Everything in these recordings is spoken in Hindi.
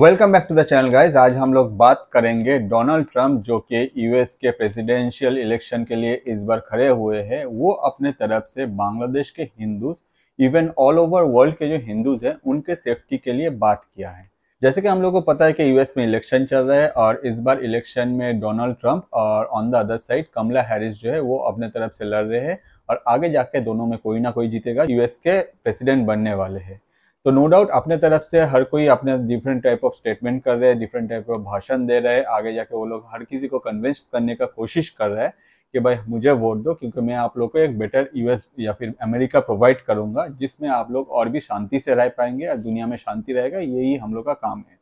welcome back to the channel guys आज हम लोग बात करेंगे डोनाल्ड ट्रंप जो कि यूएस के प्रेसिडेंशियल इलेक्शन के लिए इस बार खड़े हुए हैं वो अपने तरफ से बांग्लादेश के Hindus even all over world के जो हिंदूज हैं उनके सेफ्टी के लिए बात किया है जैसे कि हम लोग को पता है कि यूएस में इलेक्शन चल रहा है और इस बार इलेक्शन में डोनाल्ड ट्रंप और on the other side Kamala Harris जो है वो अपने तरफ से लड़ रहे हैं और आगे जाके दोनों में कोई ना कोई जीतेगा यूएस के प्रेसिडेंट बनने वाले हैं तो नो डाउट अपने तरफ से हर कोई अपने डिफरेंट टाइप ऑफ स्टेटमेंट कर रहे हैं डिफरेंट टाइप ऑफ भाषण दे रहे हैं आगे जाके वो लोग हर किसी को कन्विंस करने का कोशिश कर रहे हैं कि भाई मुझे वोट दो क्योंकि मैं आप लोग को एक बेटर यूएस या फिर अमेरिका प्रोवाइड करूंगा जिसमें आप लोग और भी शांति से रह पाएंगे और दुनिया में शांति रहेगा यही हम लोग का काम है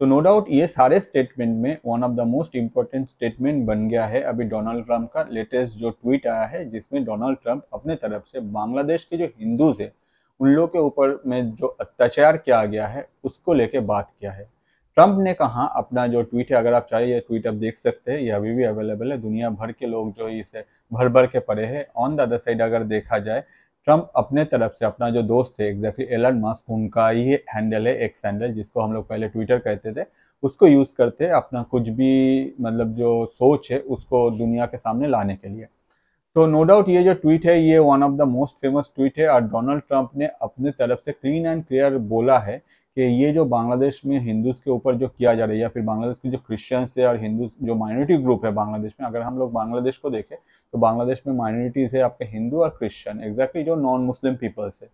तो नो डाउट ये सारे स्टेटमेंट में one of the most important statement बन गया है अभी डोनाल्ड ट्रंप का लेटेस्ट जो ट्वीट आया है जिसमें डोनाल्ड ट्रंप अपने तरफ से बांग्लादेश के जो हिंदूज है उन लोगों के ऊपर में जो अत्याचार किया गया है उसको लेके बात किया है ट्रंप ने कहा अपना जो ट्वीट है अगर आप चाहिए ये ट्वीट आप देख सकते हैं ये अभी भी अवेलेबल है दुनिया भर के लोग जो इसे भर भर के पड़े हैं ऑन द अदर साइड अगर देखा जाए ट्रंप अपने तरफ से अपना जो दोस्त है एग्जैक्टली एलन मास्क उनका ही हैंडल है एक्स हैंडल जिसको हम लोग पहले ट्विटर कहते थे उसको यूज़ करते अपना कुछ भी मतलब जो सोच है उसको दुनिया के सामने लाने के लिए तो नो डाउट ये जो ट्वीट है ये one of the most famous tweet है और डोनाल्ड ट्रंप ने अपने तरफ से क्लीन एंड क्लियर बोला है कि ये जो बांग्लादेश में हिंदूज के ऊपर जो किया जा रहा है या फिर बांग्लादेश के जो क्रिश्चियंस है और हिंदू जो माइनॉरिटी ग्रुप है बांग्लादेश में अगर हम लोग बांग्लादेश को देखें तो बांग्लादेश में माइनॉरिटीज़ है आपके हिंदू और क्रिश्चियन एग्जैक्टली exactly जो नॉन मुस्लिम पीपल्स है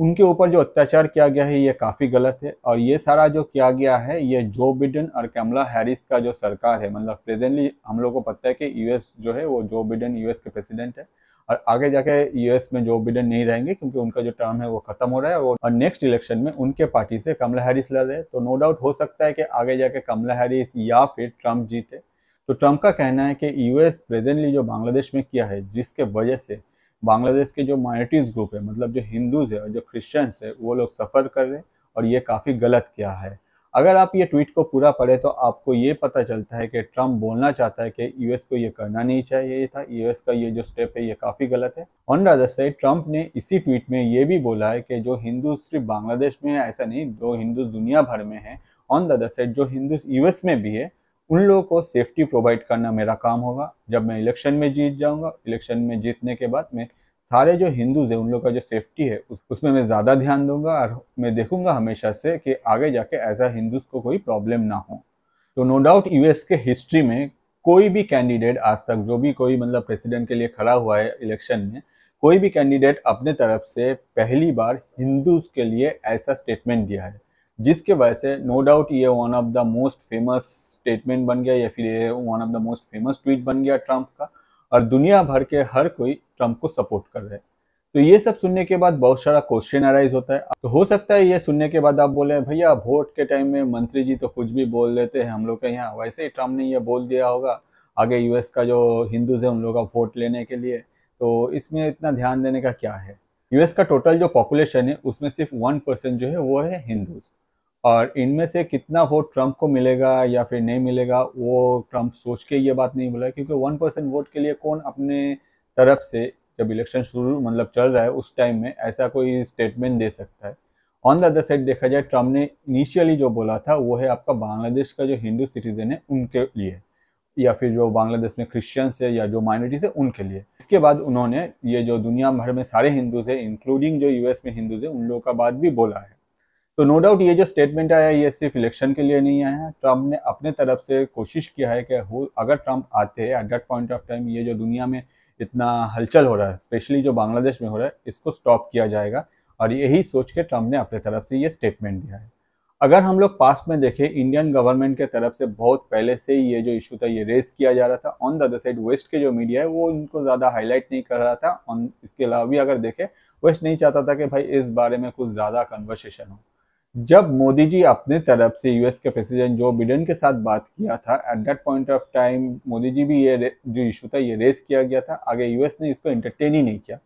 उनके ऊपर जो अत्याचार किया गया है ये काफ़ी गलत है और ये सारा जो किया गया है ये जो बिडन और कमला हैरिस का जो सरकार है मतलब प्रेजेंटली हम लोग को पता है कि यूएस जो है वो जो बिडन यूएस के प्रेसिडेंट है और आगे जाके यूएस में जो बिडन नहीं रहेंगे क्योंकि उनका जो टर्म है वो खत्म हो रहा है और नेक्स्ट इलेक्शन में उनके पार्टी से कमला हैरिस लड़ रहे हैं तो नो डाउट हो सकता है कि आगे जाके कमला हैरिस या फिर ट्रम्प जीते तो ट्रम्प का कहना है कि यूएस प्रेजेंटली जो बांग्लादेश में किया है जिसके वजह से बांग्लादेश के जो माइनॉरिटीज़ ग्रुप है मतलब जो हिंदूज़ है और जो क्रिश्चियंस है वो लोग सफ़र कर रहे हैं और ये काफ़ी गलत किया है अगर आप ये ट्वीट को पूरा पढ़े तो आपको ये पता चलता है कि ट्रम्प बोलना चाहता है कि यूएस को ये करना नहीं चाहिए था यूएस का ये जो स्टेप है ये काफ़ी गलत है on the other side Trump ने इसी ट्वीट में ये भी बोला है कि जो हिंदू सिर्फ बांग्लादेश में है ऐसा नहीं जो हिंदू दुनिया भर में है ऑन द अदर साइड जो हिंदू यूएस में भी है उन लोगों को सेफ्टी प्रोवाइड करना मेरा काम होगा जब मैं इलेक्शन में जीत जाऊंगा इलेक्शन में जीतने के बाद मैं सारे जो हिंदूज हैं उन लोग का जो सेफ्टी है उस, उसमें मैं ज़्यादा ध्यान दूंगा और मैं देखूंगा हमेशा से कि आगे जाके ऐसा हिंदूज को कोई प्रॉब्लम ना हो तो नो डाउट यूएस के हिस्ट्री में कोई भी कैंडिडेट आज तक जो भी कोई मतलब प्रेसिडेंट के लिए खड़ा हुआ है इलेक्शन में कोई भी कैंडिडेट अपने तरफ से पहली बार हिंदूज के लिए ऐसा स्टेटमेंट दिया है जिसके वजह से नो डाउट ये one of the most famous statement बन गया या फिर ये one of the most famous tweet बन गया ट्रंप का और दुनिया भर के हर कोई ट्रंप को सपोर्ट कर रहे तो ये सब सुनने के बाद बहुत सारा क्वेश्चन अराइज होता है तो हो सकता है ये सुनने के बाद आप बोले भैया वोट के टाइम में मंत्री जी तो कुछ भी बोल देते हैं हम लोग के यहाँ वैसे ही ट्रम्प ने ये बोल दिया होगा आगे यूएस का जो हिंदूज है उन लोग का वोट लेने के लिए तो इसमें इतना ध्यान देने का क्या है यूएस का टोटल जो पॉपुलेशन है उसमें सिर्फ वन परसेंट जो है वो है हिंदूज और इनमें से कितना वोट ट्रंप को मिलेगा या फिर नहीं मिलेगा वो ट्रंप सोच के ये बात नहीं बोला क्योंकि वन परसेंट वोट के लिए कौन अपने तरफ से जब इलेक्शन शुरू मतलब चल रहा है उस टाइम में ऐसा कोई स्टेटमेंट दे सकता है ऑन द अदर साइड देखा जाए ट्रंप ने इनिशियली जो बोला था वो है आपका बांग्लादेश का जो हिंदू सिटीजन है उनके लिए या फिर जो बांग्लादेश में क्रिश्चियंस है या जो माइनॉरिटीज है उनके लिए इसके बाद उन्होंने ये जो दुनिया भर में सारे हिंदूज है इंक्लूडिंग जो यूएस में हिंदूज है उन लोगों का बात भी बोला है तो नो डाउट ये जो स्टेटमेंट आया है ये सिर्फ इलेक्शन के लिए नहीं आया है ट्रंप ने अपने तरफ से कोशिश किया है कि हो अगर ट्रंप आते हैं at that point of time ये जो दुनिया में इतना हलचल हो रहा है स्पेशली जो बांग्लादेश में हो रहा है इसको स्टॉप किया जाएगा और यही सोच के ट्रंप ने अपने तरफ से ये स्टेटमेंट दिया है अगर हम लोग पास्ट में देखें इंडियन गवर्नमेंट के तरफ से बहुत पहले से ही ये जो इशू था ये रेस किया जा रहा था on the other side west के जो मीडिया है वो इनको ज़्यादा हाईलाइट नहीं कर रहा था ऑन इसके अलावा भी अगर देखें वेस्ट नहीं चाहता था कि भाई इस बारे में कुछ ज़्यादा कन्वर्सेशन हो जब मोदी जी अपने तरफ से यूएस के प्रेसिडेंट जो बिडेन के साथ बात किया था at that point of time Modi ji भी ये जो इशू था ये रेस किया गया था आगे यूएस ने इसको एंटरटेन ही नहीं किया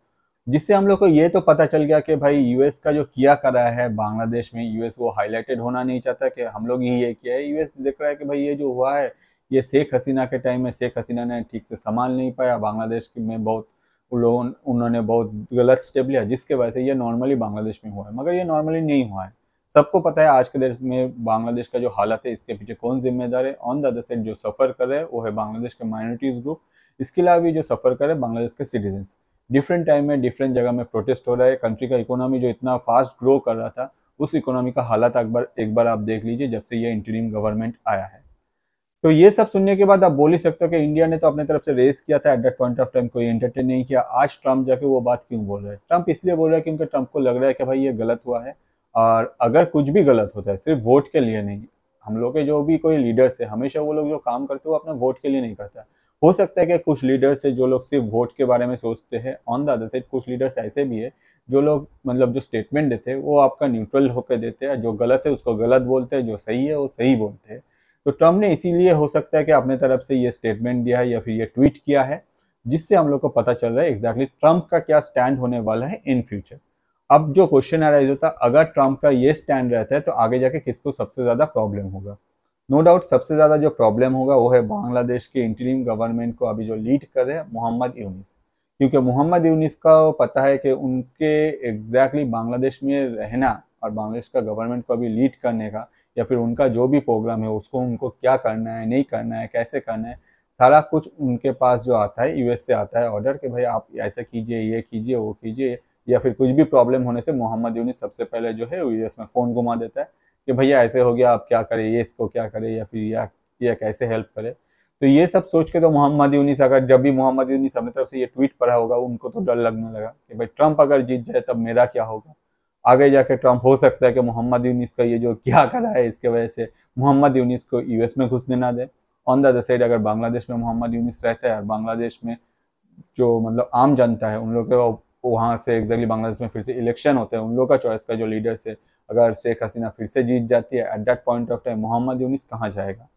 जिससे हम लोग को ये तो पता चल गया कि भाई यूएस का जो किया कर रहा है बांग्लादेश में यूएस वो हाईलाइटेड होना नहीं चाहता कि हम लोग ही ये किया है यूएस देख रहा है कि भाई ये जो हुआ है ये शेख हसीना के टाइम में शेख हसीना ने ठीक से संभाल नहीं पाया बांग्लादेश में बहुत लोगों उन्होंने बहुत गलत स्टेप लिया जिसके वजह से ये नॉर्मली बांग्लादेश में हुआ है मगर ये नॉर्मली नहीं हुआ है सबको पता है आज के देश में बांग्लादेश का जो हालत है इसके पीछे कौन जिम्मेदार है ऑन द अदर साइड जो सफ़र कर रहे हैं वो है बांग्लादेश के माइनॉरिटीज़ ग्रुप इसके अलावा भी जो सफ़र कर रहे हैं बांग्लादेश के सिटीजन डिफरेंट टाइम में डिफरेंट जगह में प्रोटेस्ट हो रहा है कंट्री का इकोनॉमी जो इतना फास्ट ग्रो कर रहा था उस इकोनॉमी का हालात अकबर एक बार आप देख लीजिए जब से यह इंटरीम गवर्नमेंट आया है तो ये सब सुनने के बाद आप बोल ही सकते हो कि इंडिया ने तो अपने तरफ से रेस किया था at that point of time कोई एंटरटेन नहीं किया आज ट्रंप जाके वो बात क्यों बोल रहा है ट्रंप इसलिए बोल रहा है क्योंकि ट्रंप को लग रहा है कि भाई ये गलत हुआ है और अगर कुछ भी गलत होता है सिर्फ वोट के लिए नहीं हम लोग के जो भी कोई लीडर्स है हमेशा वो लोग जो काम करते हैं वो अपना वोट के लिए नहीं करता हो सकता है कि कुछ लीडर्स है जो लोग सिर्फ वोट के बारे में सोचते हैं ऑन द अदर साइड कुछ लीडर्स ऐसे भी है जो लोग मतलब जो स्टेटमेंट देते हैं वो आपका न्यूट्रल होकर देते हैं जो गलत है उसको गलत बोलते हैं जो सही है वो सही बोलते हैं तो ट्रम्प ने इसीलिए हो सकता है कि अपने तरफ से ये स्टेटमेंट दिया है या फिर ये ट्वीट किया है जिससे हम लोग को पता चल रहा है एग्जैक्टली exactly ट्रम्प का क्या स्टैंड होने वाला है इन फ्यूचर अब जो क्वेश्चन अराइज होता है अगर ट्रंप का ये स्टैंड रहता है तो आगे जाके किसको सबसे ज़्यादा प्रॉब्लम होगा नो डाउट सबसे ज़्यादा जो प्रॉब्लम होगा वो है बांग्लादेश के इंटरिम गवर्नमेंट को अभी जो लीड कर रहे हैं मोहम्मद यूनिस क्योंकि मोहम्मद यूनिस का पता है कि उनके एग्जैक्टली exactly बांग्लादेश में रहना और बांग्लादेश का गवर्नमेंट को अभी लीड करने का या फिर उनका जो भी प्रोग्राम है उसको उनको क्या करना है नहीं करना है कैसे करना है सारा कुछ उनके पास जो आता है यूएस से आता है ऑर्डर कि भाई आप ऐसा कीजिए ये कीजिए वो कीजिए या फिर कुछ भी प्रॉब्लम होने से मोहम्मद यूनिस सबसे पहले जो है यूएस में फ़ोन घुमा देता है कि भैया ऐसे हो गया आप क्या करें ये इसको क्या करें या फिर या, या कैसे हेल्प करें तो ये सब सोच के तो मोहम्मद यूनिस अगर जब भी मोहम्मद यूनिस अपनी तरफ से ये ट्वीट पढ़ा होगा उनको तो डर लगने लगा कि भाई ट्रंप अगर जीत जाए तब मेरा क्या होगा आगे जाके ट्रंप हो सकता है कि मोहम्मद यूनिस का ये जो क्या करा है इसके वजह से मोहम्मद यूनिस को यूएस में घुसने ना दे ऑन द अदर साइड अगर बांग्लादेश में मोहम्मद यूनिस रहता है और बांग्लादेश में जो मतलब आम जनता है उन लोगों के वहाँ से एग्जैक्टली बांग्लादेश में फिर से इलेक्शन होते हैं उन लोगों का चॉइस का जो लीडर्स है अगर शेख हसीना फिर से जीत जाती है at that point of time Muhammad Yunus कहाँ जाएगा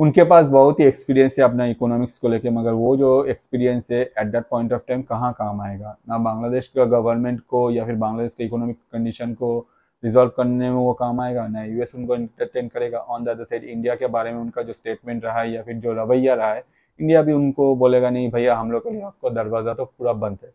उनके पास बहुत ही एक्सपीरियंस है अपना इकोनॉमिक्स को लेके मगर वो जो एक्सपीरियंस है at that point of time कहाँ काम आएगा ना बांग्लादेश का गवर्नमेंट को या फिर बांग्लादेश के इकोनॉमिक कंडीशन को रिजॉल्व करने में वो काम आएगा ना यूएस उनको इंटरटेन करेगा on the other side India के बारे में उनका जो स्टेटमेंट रहा है या फिर जो रवैया रहा है इंडिया भी उनको बोलेगा नहीं भैया हम लोग के लिए आपका दरवाज़ा तो पूरा बंद है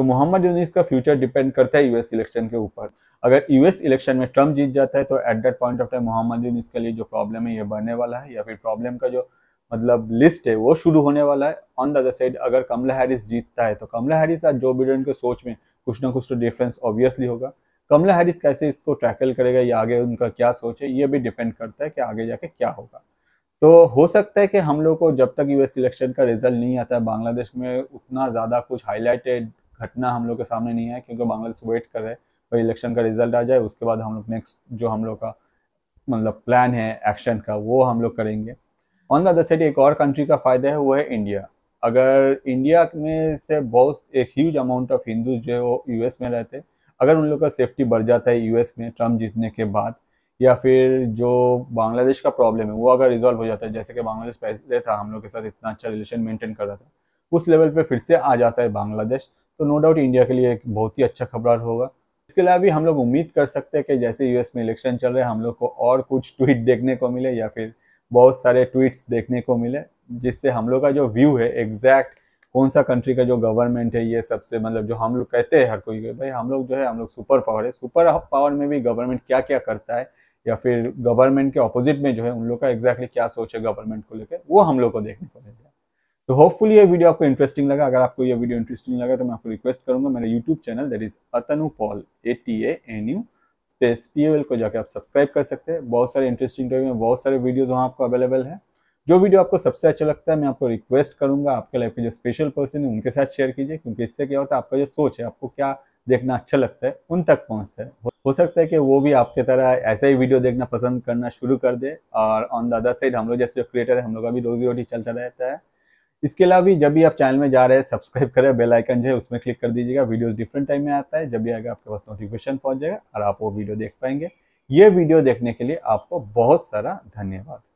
तो मोहम्मद यूनिस का फ्यूचर डिपेंड करता है यूएस इलेक्शन के ऊपर अगर यूएस इलेक्शन में ट्रम्प जीत जाता है तो at that point of time Muhammad Yunus के लिए जो प्रॉब्लम है ये बढ़ने वाला है या फिर प्रॉब्लम का जो मतलब लिस्ट है वो शुरू होने वाला है ऑन द अदर साइड अगर कमला हैरिस जीतता है तो कमला हैरिस और जो बिडन के सोच में कुछ ना कुछ तो डिफरेंस ऑब्वियसली होगा कमला हैरिस कैसे इसको टैकल करेगा या आगे उनका क्या सोच है ये भी डिपेंड करता है कि आगे जाके क्या होगा तो हो सकता है कि हम लोग को जब तक यूएस इलेक्शन का रिजल्ट नहीं आता है बांग्लादेश में उतना ज़्यादा कुछ हाईलाइटेड घटना हम लोग के सामने नहीं है क्योंकि बांग्लादेश वेट कर रहे भाई इलेक्शन का रिजल्ट आ जाए उसके बाद हम लोग नेक्स्ट जो हम लोग का मतलब प्लान है एक्शन का वो हम लोग करेंगे ऑन द अदर साइड एक और कंट्री का फ़ायदा है वो है इंडिया अगर इंडिया में से बहुत एक ह्यूज अमाउंट ऑफ हिंदू जो है वो एस में रहते अगर उन लोग का सेफ्टी बढ़ जाता है एस में ट्रम्प जीतने के बाद या फिर जो बांग्लादेश का प्रॉब्लम है वो अगर रिजॉल्व हो जाता है जैसे कि बांग्लादेश पहले था हम लोग के साथ इतना अच्छा रिलेशन मेंटेन कर रहा था उस लेवल पे फिर से आ जाता है बांग्लादेश तो नो डाउट इंडिया के लिए एक बहुत ही अच्छा खबर होगा इसके अलावा भी हम लोग उम्मीद कर सकते हैं कि जैसे यूएस में इलेक्शन चल रहे हैं हम लोग को और कुछ ट्वीट देखने को मिले या फिर बहुत सारे ट्वीट्स देखने को मिले जिससे हम लोग का जो व्यू है एग्जैक्ट कौन सा कंट्री का जो गवर्नमेंट है ये सबसे मतलब जो हम लोग कहते हैं हर कोई भाई हम लोग जो है हम लोग सुपर पावर है सुपर पावर में भी गवर्नमेंट क्या क्या करता है या फिर गवर्नमेंट के ऑपोजिट में जो है उन लोग का एग्जैक्टली क्या सोच है गवर्नमेंट को लेकर वो हम लोग को देखने को मिलता है तो होपफुली ये वीडियो आपको इंटरेस्टिंग लगा अगर आपको ये वीडियो इंटरेस्टिंग लगा तो मैं आपको रिक्वेस्ट करूंगा मेरा YouTube channel that is Atanu Paul A T A N U space P L को जाकर आप सब्सक्राइब कर सकते हैं बहुत सारे इंटरेस्टिंग टॉपिक में बहुत सारे वीडियोज वहाँ आपको अवेलेबल है जो वीडियो आपको सबसे अच्छा लगता है मैं आपको रिक्वेस्ट करूंगा आपके लाइफ के जो स्पेशल पर्सन है उनके साथ शेयर कीजिए क्योंकि इससे क्या होता है आपका जो सोच है आपको क्या देखना अच्छा लगता है उन तक पहुंचता है हो सकता है कि वो भी आपके तरह ऐसा ही वीडियो देखना पसंद करना शुरू कर दे और ऑन द अदर साइड हम लोग जैसे जो क्रिएटर है हम लोग का भी रोजी रोटी चलता रहता है इसके अलावा भी जब भी आप चैनल में जा रहे हैं सब्सक्राइब करें बेल आइकन जो है उसमें क्लिक कर दीजिएगा वीडियोस डिफरेंट टाइम में आता है जब भी आएगा आपके पास नोटिफिकेशन पहुंच जाएगा और आप वो वीडियो देख पाएंगे ये वीडियो देखने के लिए आपको बहुत सारा धन्यवाद